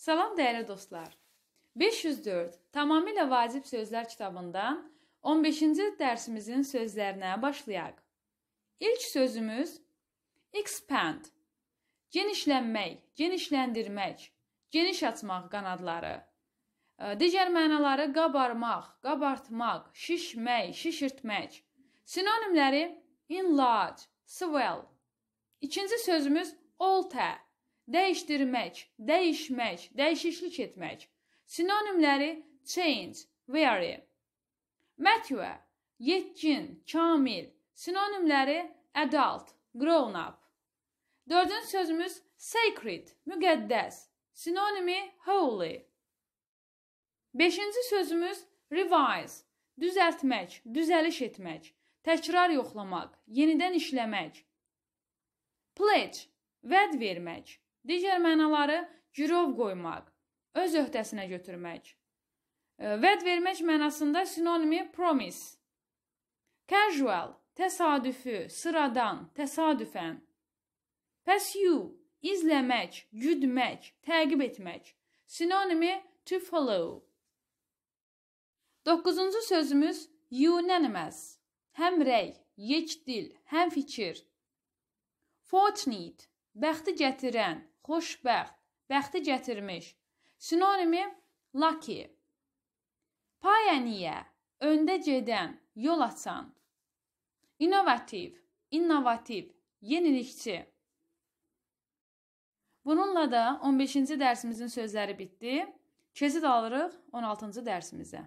Salam dəyərli dostlar. 504 tamamilə vacib sözlər kitabından 15-ci dərsimizin sözlərinə başlayaq. İlk sözümüz expand. Genişlənmək, genişləndirmək, geniş açmaq qanadları. Digər mənaları qabarmaq, qabartmaq, şişmək, şişirtmək. Sinonimləri enlarge, swell. İkinci sözümüz alter Dəyişdirmək, dəyişmək, dəyişiklik etmək. Sinonimləri change, vary. Mətyə, yetkin, kamil. Sinonimləri adult, grown up. Dördüncü sözümüz sacred, müqəddəs. Sinonimi holy. Beşinci sözümüz revise, düzəltmək, düzəliş etmək, təkrar yoxlamaq, yenidən işləmək. Pledge, vəd vermək. Digər mənaları girov qoymaq, öz öhdəsinə götürmək. E, vəd vermək mənasında sinonimi promise. Casual, təsadüfi, sıradan, təsadüfən. Pursue, izləmək, güdmək, təqib etmək. Sinonimi to follow. 9-cu sözümüz unanimous. Həm rəy, yekdil, həm fikir. Fortunate, bəxti gətirən, xoşbəxt, bəxti gətirmiş. Sinonimi lucky. Pioneer, öndə gedən, yol açan. Innovativ, innovativ, yenilikçi. Bununla da 15-ci dərsimizin sözləri bitdi. Keçid alırıq 16-cı dərsimizə.